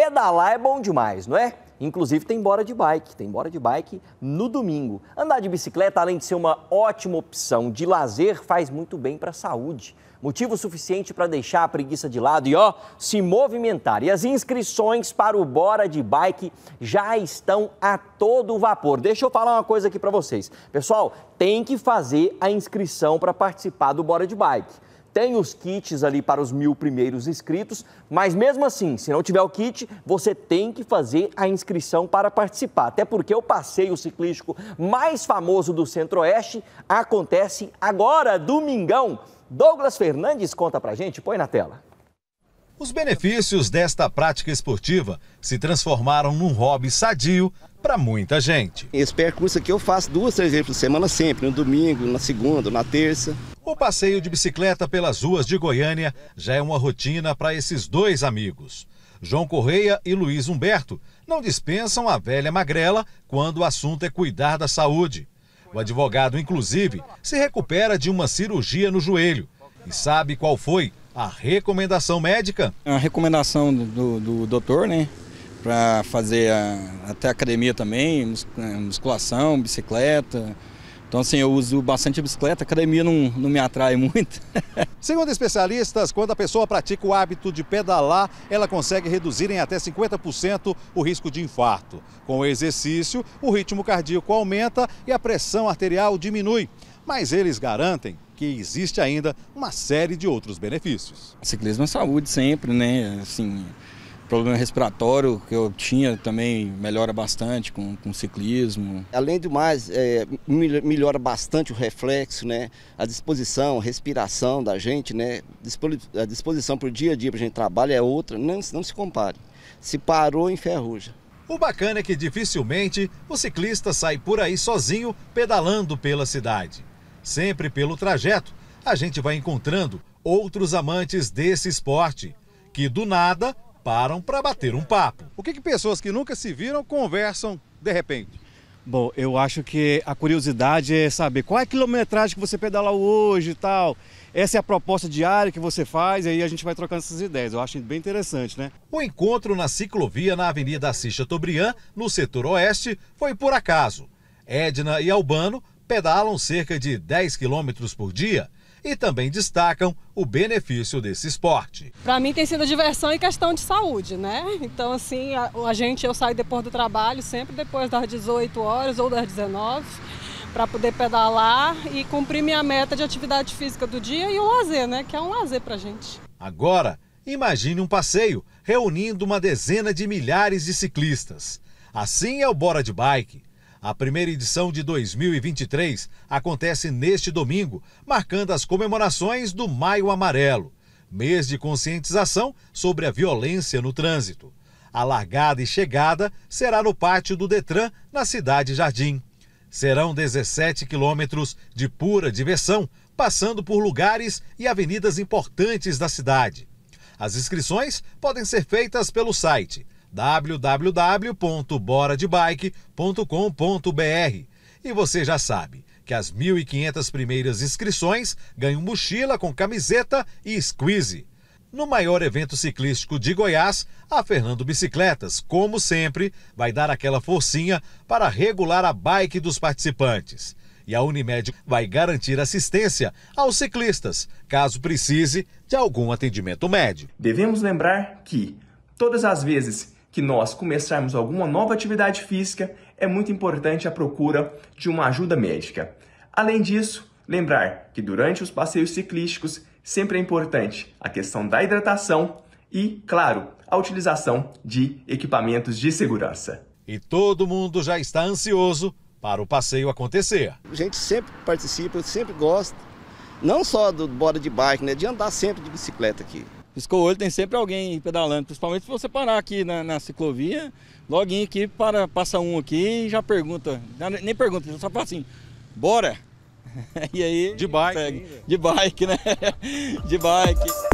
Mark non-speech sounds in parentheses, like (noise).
Pedalar é bom demais, não é? Inclusive tem bora de bike, tem bora de bike no domingo. Andar de bicicleta, além de ser uma ótima opção de lazer, faz muito bem para a saúde. Motivo suficiente para deixar a preguiça de lado e ó, se movimentar. E as inscrições para o Bora de Bike já estão a todo vapor. Deixa eu falar uma coisa aqui para vocês. Pessoal, tem que fazer a inscrição para participar do Bora de Bike. Tem os kits ali para os mil primeiros inscritos, mas mesmo assim, se não tiver o kit, você tem que fazer a inscrição para participar. Até porque o passeio ciclístico mais famoso do Centro-Oeste acontece agora, domingão. Douglas Fernandes conta pra gente, põe na tela. Os benefícios desta prática esportiva se transformaram num hobby sadio para muita gente. Esse percurso aqui eu faço duas, três vezes por semana sempre, no domingo, na segunda, na terça. O passeio de bicicleta pelas ruas de Goiânia já é uma rotina para esses dois amigos. João Correia e Luiz Humberto não dispensam a velha magrela quando o assunto é cuidar da saúde. O advogado, inclusive, se recupera de uma cirurgia no joelho e sabe qual foi a recomendação médica. É a recomendação do, do doutor, né? Para fazer a, até academia também, né, musculação, bicicleta, então, assim, eu uso bastante bicicleta, academia não, não me atrai muito. (laughs) Segundo especialistas, quando a pessoa pratica o hábito de pedalar, ela consegue reduzir em até 50% o risco de infarto. Com o exercício, o ritmo cardíaco aumenta e a pressão arterial diminui. Mas eles garantem que existe ainda uma série de outros benefícios. O ciclismo é saúde sempre, né? Assim, problema respiratório que eu tinha também melhora bastante com, com ciclismo. Além do mais, é, melhora bastante o reflexo, né? A disposição, a respiração da gente, né? A disposição para o dia a dia para a gente trabalhar é outra, não, não se compare. Se parou, em ferruja O bacana é que dificilmente o ciclista sai por aí sozinho pedalando pela cidade. Sempre pelo trajeto, a gente vai encontrando outros amantes desse esporte, que do nada param para bater um papo. O que, que pessoas que nunca se viram conversam de repente? Bom, eu acho que a curiosidade é saber qual é a quilometragem que você pedala hoje e tal. Essa é a proposta diária que você faz, e aí a gente vai trocando essas ideias. Eu acho bem interessante, né? O encontro na ciclovia na Avenida Assis Chateaubriand, no setor oeste, foi por acaso. Edna e Albano pedalam cerca de 10 quilômetros por dia e também destacam o benefício desse esporte. Para mim tem sido diversão e questão de saúde, né? Então assim, a, a gente eu saio depois do trabalho, sempre depois das 18 horas ou das 19 para poder pedalar e cumprir minha meta de atividade física do dia e o lazer, né? Que é um lazer para gente. Agora, imagine um passeio reunindo uma dezena de milhares de ciclistas. Assim é o Bora de Bike a primeira edição de 2023 acontece neste domingo, marcando as comemorações do Maio Amarelo, mês de conscientização sobre a violência no trânsito. A largada e chegada será no pátio do Detran, na cidade Jardim. Serão 17 quilômetros de pura diversão, passando por lugares e avenidas importantes da cidade. As inscrições podem ser feitas pelo site www.boradebike.com.br. E você já sabe que as 1.500 primeiras inscrições ganham mochila com camiseta e squeeze. No maior evento ciclístico de Goiás, a Fernando Bicicletas, como sempre, vai dar aquela forcinha para regular a bike dos participantes. E a Unimed vai garantir assistência aos ciclistas, caso precise de algum atendimento médico. Devemos lembrar que, todas as vezes que nós começarmos alguma nova atividade física, é muito importante a procura de uma ajuda médica. Além disso, lembrar que durante os passeios ciclísticos sempre é importante a questão da hidratação e, claro, a utilização de equipamentos de segurança. E todo mundo já está ansioso para o passeio acontecer. A gente sempre participa, eu sempre gosto, não só do bora de bike, né, de andar sempre de bicicleta aqui. Piscou o olho, tem sempre alguém pedalando, principalmente se você parar aqui na, na ciclovia, logo aqui, para, passa um aqui e já pergunta, nem pergunta, só fala assim, bora! (laughs) e aí... De bike. de bike, né? (laughs) de bike.